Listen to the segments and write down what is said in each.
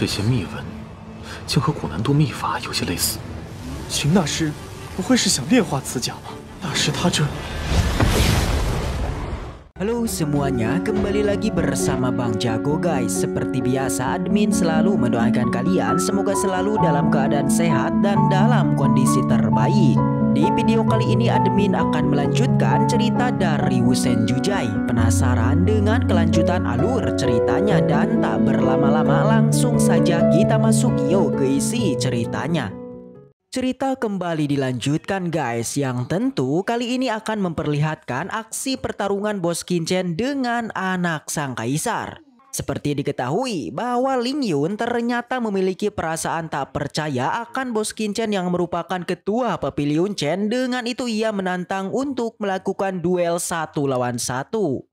Hello semuanya, kembali lagi bersama Bang Jago guys Seperti biasa, admin selalu mendoakan kalian Semoga selalu dalam keadaan sehat dan dalam kondisi terbaik di video kali ini admin akan melanjutkan cerita dari Wusen Jujai Penasaran dengan kelanjutan alur ceritanya dan tak berlama-lama langsung saja kita masuk yuk ke isi ceritanya. Cerita kembali dilanjutkan guys yang tentu kali ini akan memperlihatkan aksi pertarungan bos Kincen dengan anak sang kaisar. Seperti diketahui bahwa Ling Yun ternyata memiliki perasaan tak percaya akan bos Kincen yang merupakan ketua Papilion Chen dengan itu ia menantang untuk melakukan duel satu lawan satu.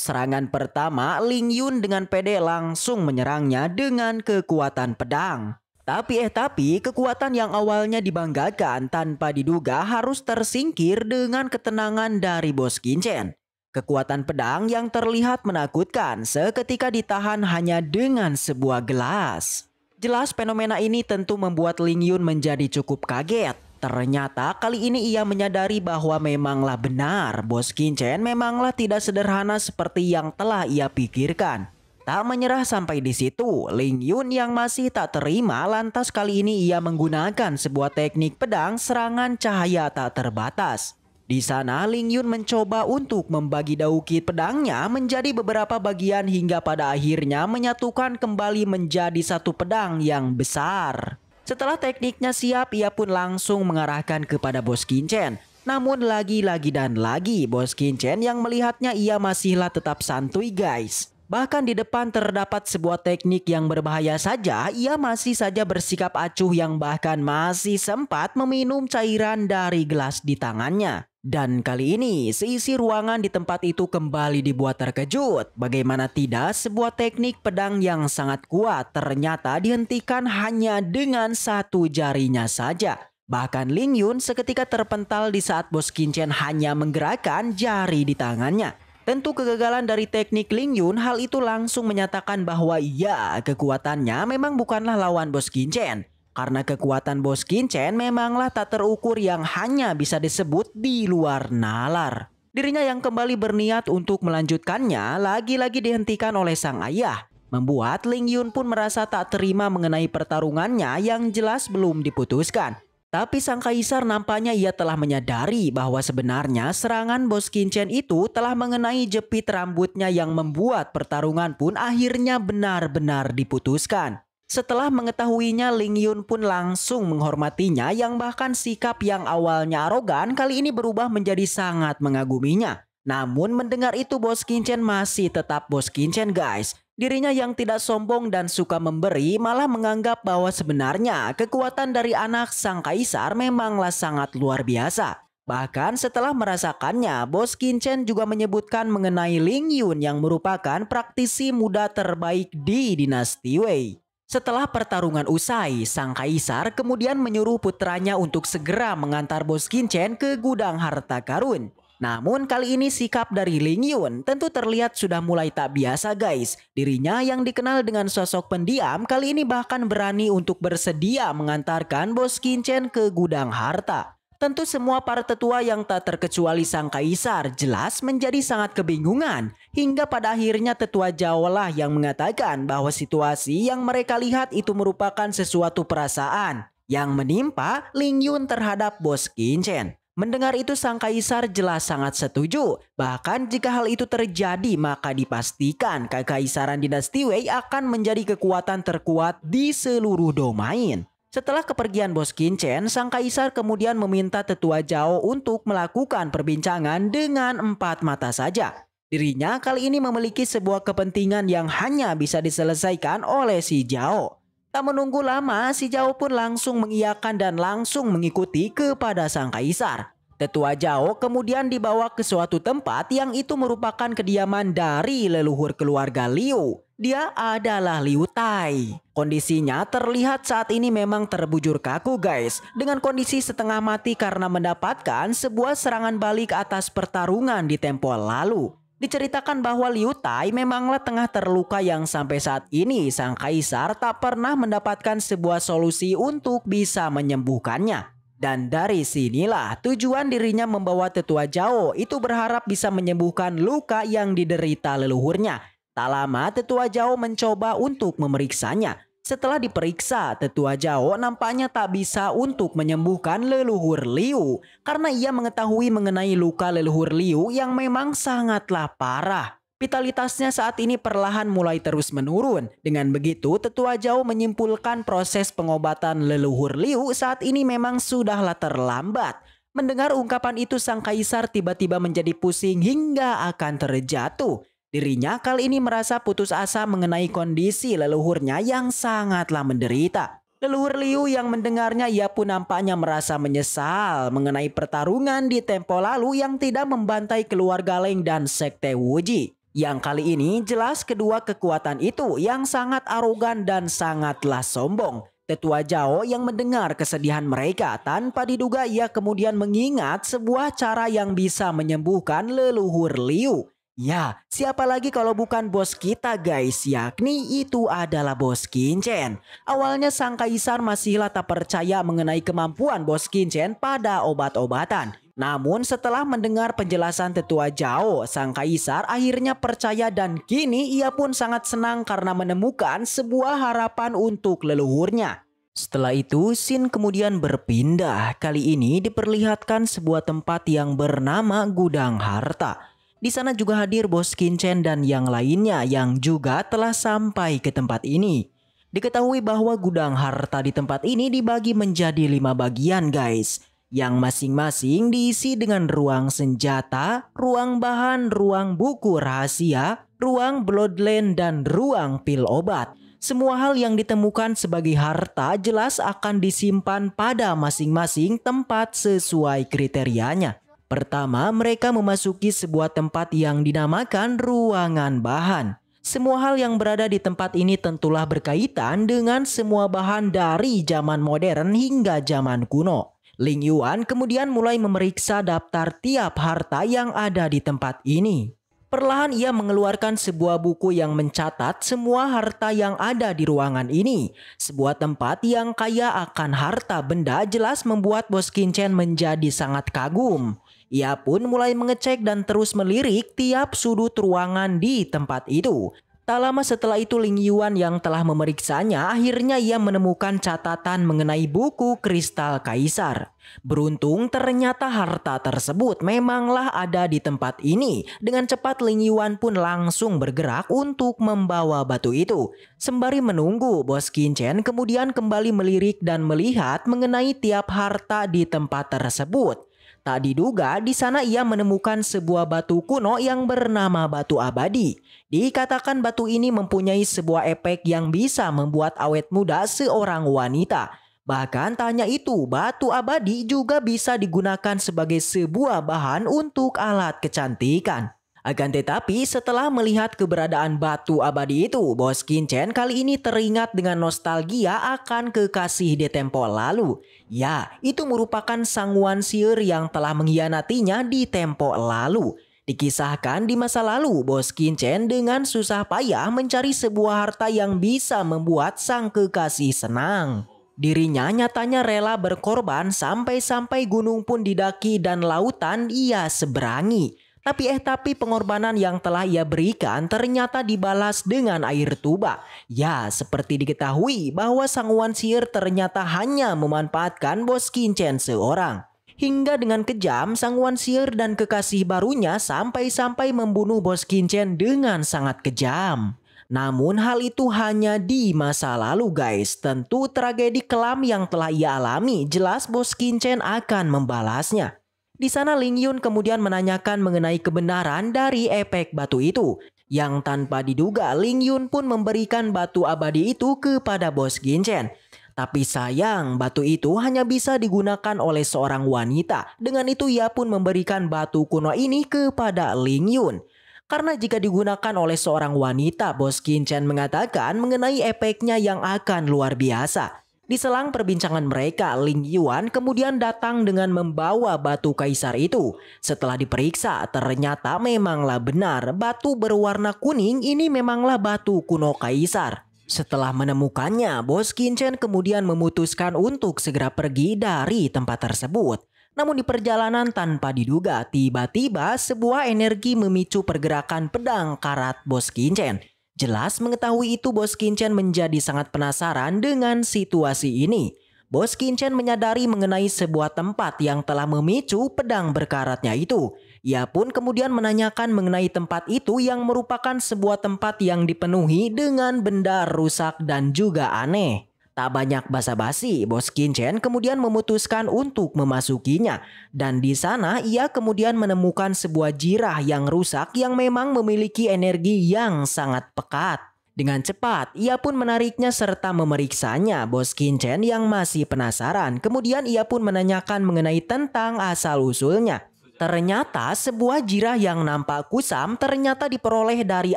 Serangan pertama, Ling Yun dengan pede langsung menyerangnya dengan kekuatan pedang. Tapi eh tapi, kekuatan yang awalnya dibanggakan tanpa diduga harus tersingkir dengan ketenangan dari bos Kincen. Kekuatan pedang yang terlihat menakutkan seketika ditahan hanya dengan sebuah gelas. Jelas fenomena ini tentu membuat Ling Yun menjadi cukup kaget. Ternyata kali ini ia menyadari bahwa memanglah benar bos Kincen memanglah tidak sederhana seperti yang telah ia pikirkan. Tak menyerah sampai di situ, Ling Yun yang masih tak terima lantas kali ini ia menggunakan sebuah teknik pedang serangan cahaya tak terbatas. Di sana Ling Yun mencoba untuk membagi daukit pedangnya menjadi beberapa bagian hingga pada akhirnya menyatukan kembali menjadi satu pedang yang besar. Setelah tekniknya siap, ia pun langsung mengarahkan kepada bos Kincen. Namun lagi-lagi dan lagi, bos Kincen yang melihatnya ia masihlah tetap santuy guys. Bahkan di depan terdapat sebuah teknik yang berbahaya saja, ia masih saja bersikap acuh yang bahkan masih sempat meminum cairan dari gelas di tangannya. Dan kali ini, seisi ruangan di tempat itu kembali dibuat terkejut. Bagaimana tidak, sebuah teknik pedang yang sangat kuat ternyata dihentikan hanya dengan satu jarinya saja. Bahkan Ling Yun seketika terpental di saat bos Kinchen hanya menggerakkan jari di tangannya. Tentu kegagalan dari teknik Ling Yun, hal itu langsung menyatakan bahwa ya, kekuatannya memang bukanlah lawan bos Kinchen. Karena kekuatan bos Kincen memanglah tak terukur yang hanya bisa disebut di luar nalar. Dirinya yang kembali berniat untuk melanjutkannya lagi-lagi dihentikan oleh sang ayah. Membuat Ling Yun pun merasa tak terima mengenai pertarungannya yang jelas belum diputuskan. Tapi sang kaisar nampaknya ia telah menyadari bahwa sebenarnya serangan bos Kincen itu telah mengenai jepit rambutnya yang membuat pertarungan pun akhirnya benar-benar diputuskan. Setelah mengetahuinya, Ling Yun pun langsung menghormatinya yang bahkan sikap yang awalnya arogan kali ini berubah menjadi sangat mengaguminya. Namun mendengar itu bos Kincen masih tetap bos Kincen guys. Dirinya yang tidak sombong dan suka memberi malah menganggap bahwa sebenarnya kekuatan dari anak sang kaisar memanglah sangat luar biasa. Bahkan setelah merasakannya, Bos Kincen juga menyebutkan mengenai Ling Yun yang merupakan praktisi muda terbaik di dinasti Wei. Setelah pertarungan usai, sang kaisar kemudian menyuruh putranya untuk segera mengantar bos Kinchen ke gudang harta karun. Namun kali ini sikap dari Ling Yun tentu terlihat sudah mulai tak biasa guys. Dirinya yang dikenal dengan sosok pendiam kali ini bahkan berani untuk bersedia mengantarkan bos Kinchen ke gudang harta. Tentu semua para tetua yang tak terkecuali sang kaisar jelas menjadi sangat kebingungan hingga pada akhirnya tetua Jawa lah yang mengatakan bahwa situasi yang mereka lihat itu merupakan sesuatu perasaan yang menimpa Ling Yun terhadap bos Kinchen. Mendengar itu sang kaisar jelas sangat setuju. Bahkan jika hal itu terjadi maka dipastikan kekaisaran dinasti Wei akan menjadi kekuatan terkuat di seluruh domain. Setelah kepergian bos Kinchen, sang kaisar kemudian meminta tetua jao untuk melakukan perbincangan dengan empat mata saja. Dirinya kali ini memiliki sebuah kepentingan yang hanya bisa diselesaikan oleh si jao Tak menunggu lama, si jao pun langsung mengiyakan dan langsung mengikuti kepada sang kaisar. Tetua Jao kemudian dibawa ke suatu tempat yang itu merupakan kediaman dari leluhur keluarga Liu. Dia adalah Liu Tai. Kondisinya terlihat saat ini memang terbujur kaku guys dengan kondisi setengah mati karena mendapatkan sebuah serangan balik atas pertarungan di tempo lalu. Diceritakan bahwa Liu Tai memanglah tengah terluka yang sampai saat ini sang kaisar tak pernah mendapatkan sebuah solusi untuk bisa menyembuhkannya. Dan dari sinilah tujuan dirinya membawa tetua Jao itu berharap bisa menyembuhkan luka yang diderita leluhurnya. Tak lama tetua Jao mencoba untuk memeriksanya. Setelah diperiksa, tetua Jao nampaknya tak bisa untuk menyembuhkan leluhur Liu karena ia mengetahui mengenai luka leluhur Liu yang memang sangatlah parah. Vitalitasnya saat ini perlahan mulai terus menurun. Dengan begitu, Tetua Jauh menyimpulkan proses pengobatan leluhur Liu saat ini memang sudahlah terlambat. Mendengar ungkapan itu sang kaisar tiba-tiba menjadi pusing hingga akan terjatuh. Dirinya kali ini merasa putus asa mengenai kondisi leluhurnya yang sangatlah menderita. Leluhur Liu yang mendengarnya ia pun nampaknya merasa menyesal mengenai pertarungan di tempo lalu yang tidak membantai keluarga Leng dan sekte Wuji. Yang kali ini jelas kedua kekuatan itu yang sangat arogan dan sangatlah sombong. Tetua Jao yang mendengar kesedihan mereka tanpa diduga ia kemudian mengingat sebuah cara yang bisa menyembuhkan leluhur Liu. Ya, siapa lagi kalau bukan bos kita guys, yakni itu adalah bos Kinchen. Awalnya sang kaisar masihlah tak percaya mengenai kemampuan bos Kinchen pada obat-obatan. Namun setelah mendengar penjelasan tetua Jao, sang kaisar akhirnya percaya dan kini ia pun sangat senang karena menemukan sebuah harapan untuk leluhurnya. Setelah itu, Sin kemudian berpindah. Kali ini diperlihatkan sebuah tempat yang bernama Gudang Harta. Di sana juga hadir bos Kinchen dan yang lainnya yang juga telah sampai ke tempat ini. Diketahui bahwa gudang harta di tempat ini dibagi menjadi lima bagian guys yang masing-masing diisi dengan ruang senjata, ruang bahan, ruang buku rahasia, ruang bloodline, dan ruang pil obat. Semua hal yang ditemukan sebagai harta jelas akan disimpan pada masing-masing tempat sesuai kriterianya. Pertama, mereka memasuki sebuah tempat yang dinamakan ruangan bahan. Semua hal yang berada di tempat ini tentulah berkaitan dengan semua bahan dari zaman modern hingga zaman kuno. Ling Yuan kemudian mulai memeriksa daftar tiap harta yang ada di tempat ini. Perlahan ia mengeluarkan sebuah buku yang mencatat semua harta yang ada di ruangan ini. Sebuah tempat yang kaya akan harta benda jelas membuat bos Kin Chen menjadi sangat kagum. Ia pun mulai mengecek dan terus melirik tiap sudut ruangan di tempat itu. Tak lama setelah itu Ling Yuan yang telah memeriksanya akhirnya ia menemukan catatan mengenai buku kristal kaisar. Beruntung ternyata harta tersebut memanglah ada di tempat ini. Dengan cepat Ling Yuan pun langsung bergerak untuk membawa batu itu. Sembari menunggu, Bos Chen kemudian kembali melirik dan melihat mengenai tiap harta di tempat tersebut. Tak diduga, di sana ia menemukan sebuah batu kuno yang bernama batu abadi. Dikatakan batu ini mempunyai sebuah efek yang bisa membuat awet muda seorang wanita. Bahkan tanya itu, batu abadi juga bisa digunakan sebagai sebuah bahan untuk alat kecantikan. Akan tetapi setelah melihat keberadaan batu abadi itu, bos Kincen kali ini teringat dengan nostalgia akan kekasih di tempo lalu. Ya, itu merupakan Sang wansir yang telah mengkhianatinya di tempo lalu. Dikisahkan di masa lalu, bos Kincen dengan susah payah mencari sebuah harta yang bisa membuat sang kekasih senang. Dirinya nyatanya rela berkorban sampai-sampai gunung pun didaki dan lautan ia seberangi. Tapi eh tapi pengorbanan yang telah ia berikan ternyata dibalas dengan air tuba. Ya, seperti diketahui bahwa Sang Wan Wansir ternyata hanya memanfaatkan bos Kincen seorang. Hingga dengan kejam, Sang Wan Wansir dan kekasih barunya sampai-sampai membunuh bos Kincen dengan sangat kejam. Namun hal itu hanya di masa lalu guys. Tentu tragedi kelam yang telah ia alami jelas bos Kincen akan membalasnya. Di sana Ling Yun kemudian menanyakan mengenai kebenaran dari efek batu itu. Yang tanpa diduga Ling Yun pun memberikan batu abadi itu kepada bos Ginchen. Tapi sayang batu itu hanya bisa digunakan oleh seorang wanita. Dengan itu ia pun memberikan batu kuno ini kepada Ling Yun. Karena jika digunakan oleh seorang wanita, bos Kinchen mengatakan mengenai efeknya yang akan luar biasa. Di selang perbincangan mereka, Ling Yuan kemudian datang dengan membawa batu kaisar itu. Setelah diperiksa, ternyata memanglah benar batu berwarna kuning ini memanglah batu kuno kaisar. Setelah menemukannya, bos Kinchen kemudian memutuskan untuk segera pergi dari tempat tersebut. Namun di perjalanan tanpa diduga, tiba-tiba sebuah energi memicu pergerakan pedang karat bos Kinchen. Jelas mengetahui itu bos Kinchen menjadi sangat penasaran dengan situasi ini. Bos Kinchen menyadari mengenai sebuah tempat yang telah memicu pedang berkaratnya itu. Ia pun kemudian menanyakan mengenai tempat itu yang merupakan sebuah tempat yang dipenuhi dengan benda rusak dan juga aneh. Tak banyak basa-basi, bos Kinchen kemudian memutuskan untuk memasukinya. Dan di sana ia kemudian menemukan sebuah jirah yang rusak yang memang memiliki energi yang sangat pekat. Dengan cepat, ia pun menariknya serta memeriksanya. Bos Kinchen yang masih penasaran, kemudian ia pun menanyakan mengenai tentang asal-usulnya. Ternyata sebuah jirah yang nampak kusam ternyata diperoleh dari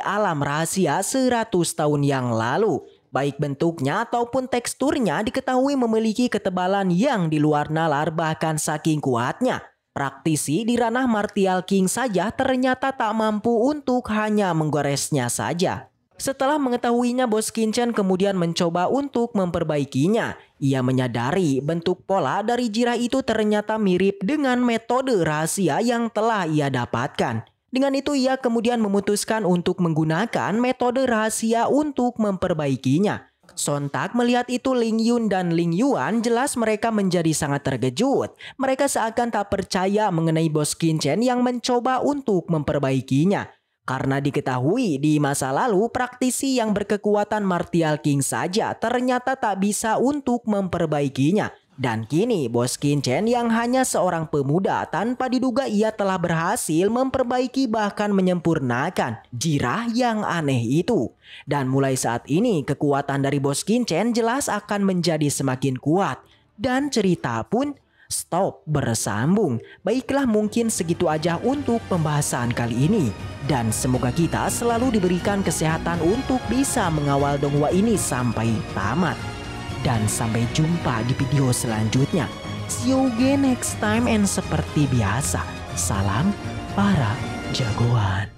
alam rahasia 100 tahun yang lalu. Baik bentuknya ataupun teksturnya diketahui memiliki ketebalan yang di luar nalar bahkan saking kuatnya. Praktisi di ranah martial king saja ternyata tak mampu untuk hanya menggoresnya saja. Setelah mengetahuinya, Bos Kinchen kemudian mencoba untuk memperbaikinya. Ia menyadari bentuk pola dari jirah itu ternyata mirip dengan metode rahasia yang telah ia dapatkan. Dengan itu ia kemudian memutuskan untuk menggunakan metode rahasia untuk memperbaikinya. Sontak melihat itu Ling Yun dan Ling Yuan jelas mereka menjadi sangat terkejut. Mereka seakan tak percaya mengenai bos Chen yang mencoba untuk memperbaikinya. Karena diketahui di masa lalu praktisi yang berkekuatan martial king saja ternyata tak bisa untuk memperbaikinya. Dan kini bos Chen yang hanya seorang pemuda tanpa diduga ia telah berhasil memperbaiki bahkan menyempurnakan jirah yang aneh itu. Dan mulai saat ini kekuatan dari bos Chen jelas akan menjadi semakin kuat. Dan cerita pun stop bersambung. Baiklah mungkin segitu aja untuk pembahasan kali ini. Dan semoga kita selalu diberikan kesehatan untuk bisa mengawal Donghua ini sampai tamat. Dan sampai jumpa di video selanjutnya. See you again next time and seperti biasa, salam para jagoan.